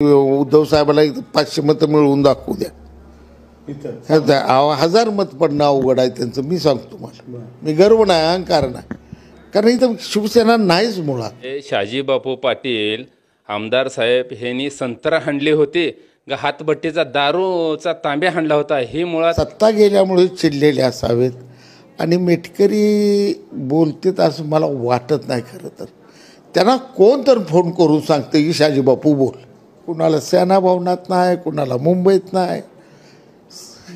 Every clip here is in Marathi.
उद्धव साहेबाला पाचशे मतं मिळवून दाखवू द्या हजार मत पडणं अवघड आहे त्यांचं मी सांगतो तुम्हाला मी गर्व नाही अहंकार नाही कारण इथं शिवसेना नाहीच मुळा हे शाजी बापू पाटील आमदार साहेब ह्यांनी संत्रा हाणले होते हातभट्टीचा दारूचा तांब्या हाणला होता हे मुळा सत्ता गेल्यामुळे चिडलेले असावेत आणि मेटकरी बोलतेत असं मला वाटत नाही खरं तर त्यांना कोण तर फोन करून सांगते की शाजी बापू बोल कुणाला सेनाभवनात नाही कुणाला मुंबईत नाही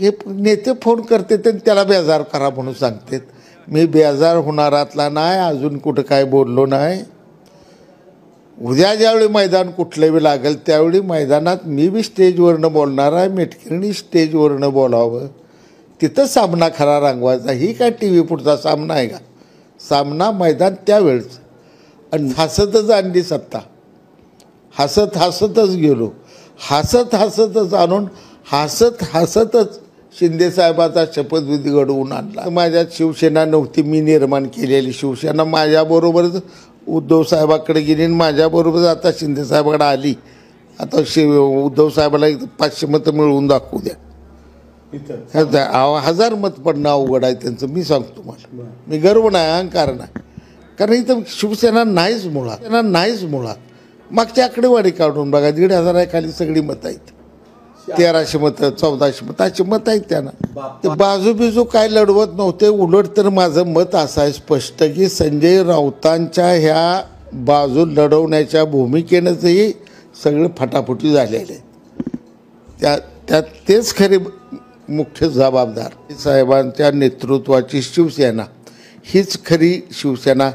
हे नेते फोन करते आणि त्याला बेजार करा म्हणून सांगतात मी बेजार होणारातला नाही अजून कुठं काय बोललो नाही उद्या ज्यावेळी मैदान बी लागेल त्यावेळी मैदानात मी बी स्टेजवरनं बोलणार आहे मेटकिरणी स्टेजवरनं बोलावं तिथं सामना खरा रांगवायचा ही काय टी व्ही पुढचा सामना आहे का सामना मैदान त्यावेळेच आणि हसतच आणली सत्ता हसत हसतच गेलो हसत हसतच आणून हसत हसतच शिंदेसाहेबाचा शपथविधी घडवून आणला माझ्यात शिवसेना नव्हती मी निर्माण केलेली शिवसेना माझ्याबरोबरच उद्धवसाहेबाकडे गेली आणि माझ्याबरोबरच आता शिंदेसाहेबाकडे आली आता शिव उद्धवसाहेबाला एक पाचशे मतं मिळवून दाखवू द्या हजार मत पडणं अवघड आहे त्यांचं मी सांगतो तुम्हाला मी गर्व नाही अहंकार नाही कारण इथं शिवसेना नाहीच मुळात नाहीच मुळात मागच्या आकडेवारी काढून बघा दीड खाली सगळी मतं आहेत तेराशे मतं चौदाशे मतं अशी मत आहेत त्यांना ते बाजूबिजू काय लढवत नव्हते उलट तर माझं मत असं आहे स्पष्ट की संजय राऊतांच्या ह्या बाजू लढवण्याच्या भूमिकेनंचही सगळे फटाफटी झालेले त्या त्यात तेच खरे मुख्य जबाबदार साहेबांच्या नेतृत्वाची शिवसेना हीच खरी शिवसेना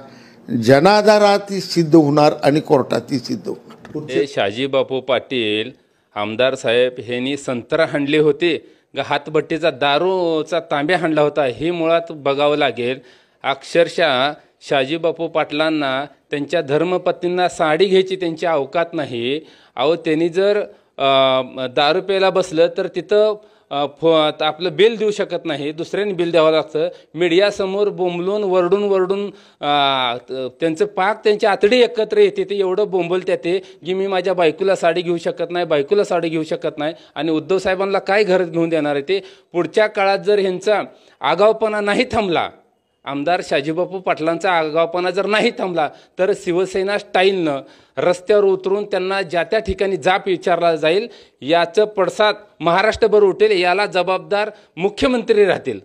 जनाधारात सिद्ध होणार आणि कोर्टातही सिद्ध होणार हे शाजी बापू पाटील आमदार साहेब हेनी संत्र हांडले होते हातभट्टीचा दारूचा तांब्या हाणला होता हे मुळात बघावं लागेल अक्षरशः शाजीबापू पाटलांना त्यांच्या धर्मपत्नींना साडी घ्यायची त्यांची अवकात नाही अहो त्यांनी जर दारू प्यायला बसलं तर तिथं फो आपलं बिल देऊ शकत नाही दुसऱ्याने बिल द्यावं लागतं मीडियासमोर बोंबलून वरडून वरडून त्यांचं पाक त्यांची आतडी एकत्र येते ते एवढं बोंबलते ते की मी माझ्या बायकोला साडी घेऊ शकत नाही बायकोला साडी घेऊ शकत नाही आणि उद्धव साहेबांना काय घरात घेऊन देणार आहे ते पुढच्या काळात जर ह्यांचा आगावपणा नाही थांबला आमदार शाजीबापू पाटलांचा आगावपणा जर नाही थांबला तर शिवसेना स्टाईलनं रस्त्यावर उतरून त्यांना ज्या त्या ठिकाणी जाप विचारला जाईल याचं पडसाद महाराष्ट्रभर उठेल याला जबाबदार मुख्यमंत्री राहतील